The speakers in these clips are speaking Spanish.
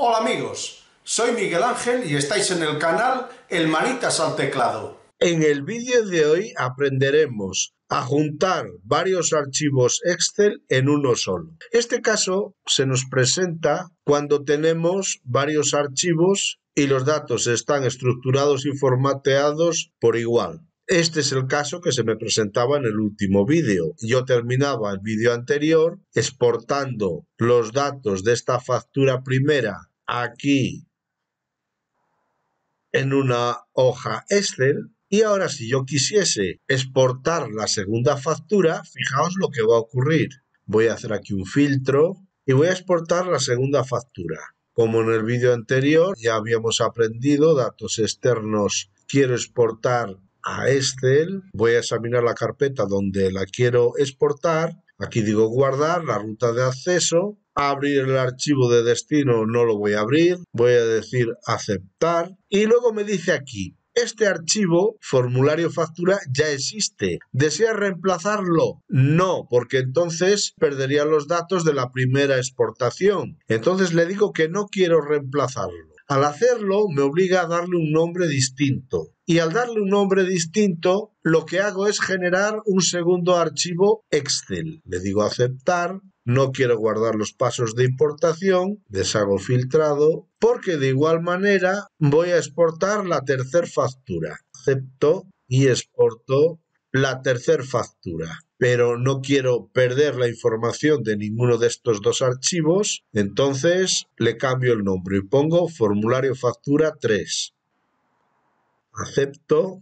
Hola amigos, soy Miguel Ángel y estáis en el canal El Manitas al Teclado. En el vídeo de hoy aprenderemos a juntar varios archivos Excel en uno solo. Este caso se nos presenta cuando tenemos varios archivos y los datos están estructurados y formateados por igual. Este es el caso que se me presentaba en el último vídeo. Yo terminaba el vídeo anterior exportando los datos de esta factura primera aquí en una hoja Excel y ahora si yo quisiese exportar la segunda factura, fijaos lo que va a ocurrir. Voy a hacer aquí un filtro y voy a exportar la segunda factura. Como en el vídeo anterior ya habíamos aprendido, datos externos quiero exportar a Excel, este, voy a examinar la carpeta donde la quiero exportar, aquí digo guardar, la ruta de acceso, abrir el archivo de destino, no lo voy a abrir, voy a decir aceptar y luego me dice aquí, este archivo, formulario factura, ya existe. ¿Desea reemplazarlo? No, porque entonces perdería los datos de la primera exportación. Entonces le digo que no quiero reemplazarlo. Al hacerlo me obliga a darle un nombre distinto. Y al darle un nombre distinto, lo que hago es generar un segundo archivo Excel. Le digo aceptar, no quiero guardar los pasos de importación, deshago filtrado, porque de igual manera voy a exportar la tercer factura. Acepto y exporto la tercera factura, pero no quiero perder la información de ninguno de estos dos archivos, entonces le cambio el nombre y pongo formulario factura 3. Acepto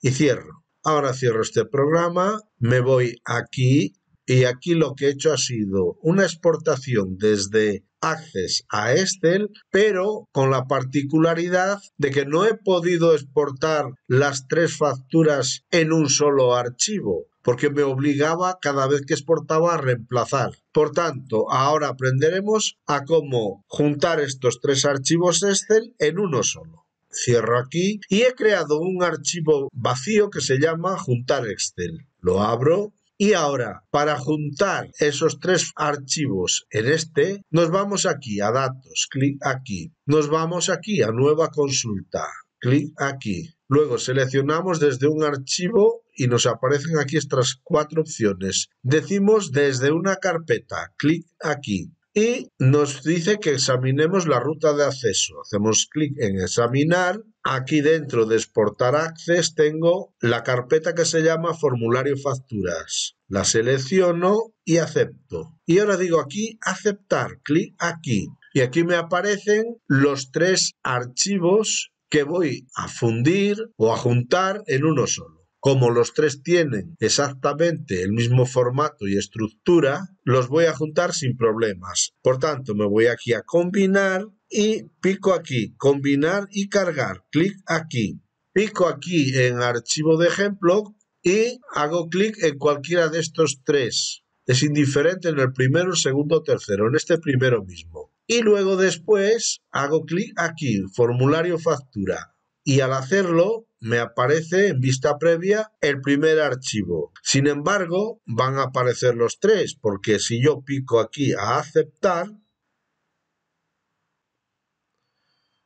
y cierro. Ahora cierro este programa, me voy aquí y aquí lo que he hecho ha sido una exportación desde Access a Excel, pero con la particularidad de que no he podido exportar las tres facturas en un solo archivo porque me obligaba cada vez que exportaba a reemplazar. Por tanto, ahora aprenderemos a cómo juntar estos tres archivos Excel en uno solo. Cierro aquí y he creado un archivo vacío que se llama juntar Excel. Lo abro y ahora, para juntar esos tres archivos en este, nos vamos aquí a datos, clic aquí. Nos vamos aquí a nueva consulta, clic aquí. Luego seleccionamos desde un archivo y nos aparecen aquí estas cuatro opciones. Decimos desde una carpeta, clic aquí. Y nos dice que examinemos la ruta de acceso. Hacemos clic en examinar Aquí dentro de Exportar Access tengo la carpeta que se llama Formulario Facturas. La selecciono y acepto. Y ahora digo aquí aceptar, clic aquí. Y aquí me aparecen los tres archivos que voy a fundir o a juntar en uno solo. Como los tres tienen exactamente el mismo formato y estructura, los voy a juntar sin problemas. Por tanto, me voy aquí a combinar y pico aquí, combinar y cargar. Clic aquí. Pico aquí en archivo de ejemplo y hago clic en cualquiera de estos tres. Es indiferente en el primero, el segundo, tercero, en este primero mismo. Y luego después hago clic aquí, formulario factura. Y al hacerlo, me aparece en vista previa el primer archivo. Sin embargo, van a aparecer los tres, porque si yo pico aquí a aceptar,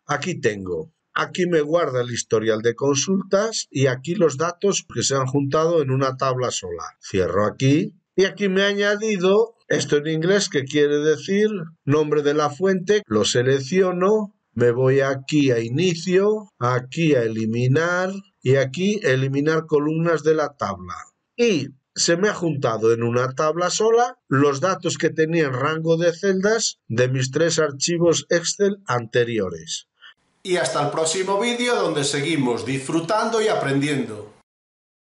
aquí tengo. Aquí me guarda el historial de consultas y aquí los datos que se han juntado en una tabla sola. Cierro aquí y aquí me ha añadido esto en inglés que quiere decir nombre de la fuente, lo selecciono me voy aquí a inicio, aquí a eliminar y aquí eliminar columnas de la tabla. Y se me ha juntado en una tabla sola los datos que tenía en rango de celdas de mis tres archivos Excel anteriores. Y hasta el próximo vídeo donde seguimos disfrutando y aprendiendo.